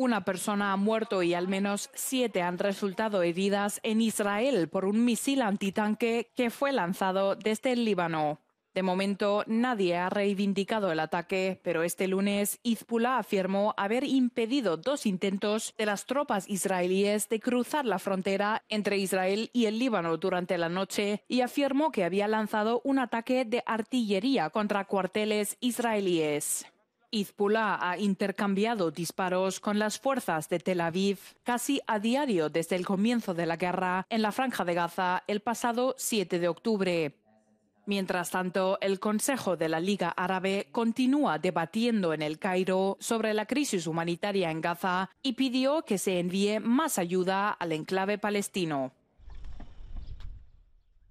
Una persona ha muerto y al menos siete han resultado heridas en Israel por un misil antitanque que fue lanzado desde el Líbano. De momento, nadie ha reivindicado el ataque, pero este lunes Hezbollah afirmó haber impedido dos intentos de las tropas israelíes de cruzar la frontera entre Israel y el Líbano durante la noche y afirmó que había lanzado un ataque de artillería contra cuarteles israelíes. Hezbollah ha intercambiado disparos con las fuerzas de Tel Aviv casi a diario desde el comienzo de la guerra en la franja de Gaza el pasado 7 de octubre. Mientras tanto, el Consejo de la Liga Árabe continúa debatiendo en el Cairo sobre la crisis humanitaria en Gaza y pidió que se envíe más ayuda al enclave palestino.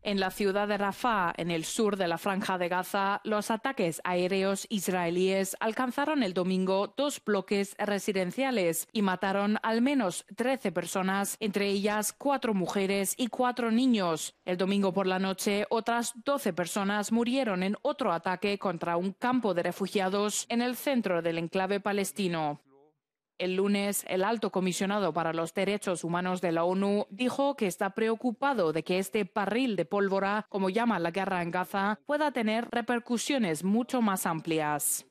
En la ciudad de Rafah, en el sur de la franja de Gaza, los ataques aéreos israelíes alcanzaron el domingo dos bloques residenciales y mataron al menos 13 personas, entre ellas cuatro mujeres y cuatro niños. El domingo por la noche, otras 12 personas murieron en otro ataque contra un campo de refugiados en el centro del enclave palestino. El lunes, el alto comisionado para los derechos humanos de la ONU dijo que está preocupado de que este parril de pólvora, como llama la guerra en Gaza, pueda tener repercusiones mucho más amplias.